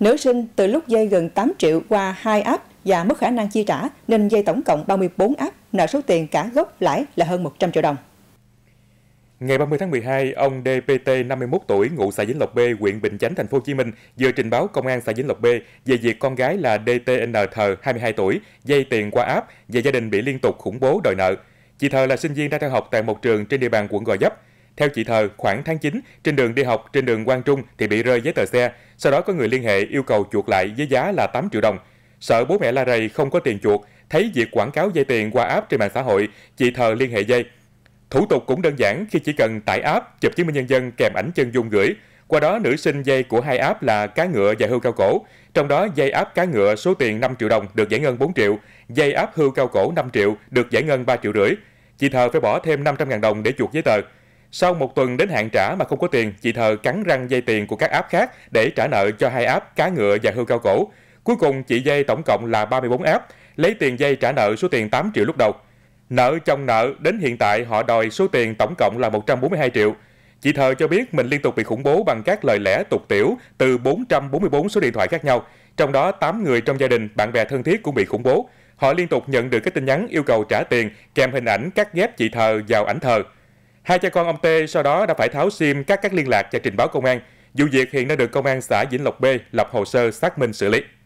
Nữ sinh từ lúc dây gần 8 triệu qua 2 app và mất khả năng chi trả nên dây tổng cộng 34 app nợ số tiền cả gốc lãi là hơn 100 triệu đồng. Ngày 30 tháng 12, ông DPT 51 tuổi, ngụ xã Vĩnh Lộc B, huyện Bình Chánh, thành phố Hồ Chí Minh vừa trình báo công an xã Vĩnh Lộc B về việc con gái là DTN Thờ 22 tuổi dây tiền qua app và gia đình bị liên tục khủng bố đòi nợ. Chị Thờ là sinh viên đang theo học tại một trường trên địa bàn quận Gò Vấp. Theo chị Thờ, khoảng tháng 9, trên đường đi học trên đường Quang Trung thì bị rơi giấy tờ xe. Sau đó có người liên hệ yêu cầu chuộc lại với giá là 8 triệu đồng. Sợ bố mẹ la rầy không có tiền chuộc, thấy việc quảng cáo dây tiền qua app trên mạng xã hội, chị Thờ liên hệ dây. Thủ tục cũng đơn giản khi chỉ cần tải app, chụp chứng minh nhân dân kèm ảnh chân dung gửi. Qua đó nữ sinh dây của hai app là cá ngựa và hươu cao cổ. Trong đó dây app cá ngựa số tiền 5 triệu đồng được giải ngân 4 triệu, dây app hươu cao cổ 5 triệu được giải ngân 3 triệu rưỡi. Chị Thờ phải bỏ thêm 500.000 đồng để chuộc giấy tờ. Sau một tuần đến hạn trả mà không có tiền, chị Thờ cắn răng dây tiền của các app khác để trả nợ cho hai app cá ngựa và hươu cao cổ. Cuối cùng chị dây tổng cộng là 34 app, lấy tiền dây trả nợ số tiền 8 triệu lúc đầu. Nợ chồng nợ đến hiện tại họ đòi số tiền tổng cộng là 142 triệu. Chị Thờ cho biết mình liên tục bị khủng bố bằng các lời lẽ tục tiểu từ 444 số điện thoại khác nhau, trong đó 8 người trong gia đình, bạn bè thân thiết cũng bị khủng bố. Họ liên tục nhận được các tin nhắn yêu cầu trả tiền kèm hình ảnh cắt ghép chị Thờ vào ảnh thờ. Hai cha con ông T sau đó đã phải tháo sim các các liên lạc và trình báo công an. Vụ việc hiện đã được công an xã Vĩnh Lộc B lập hồ sơ xác minh xử lý.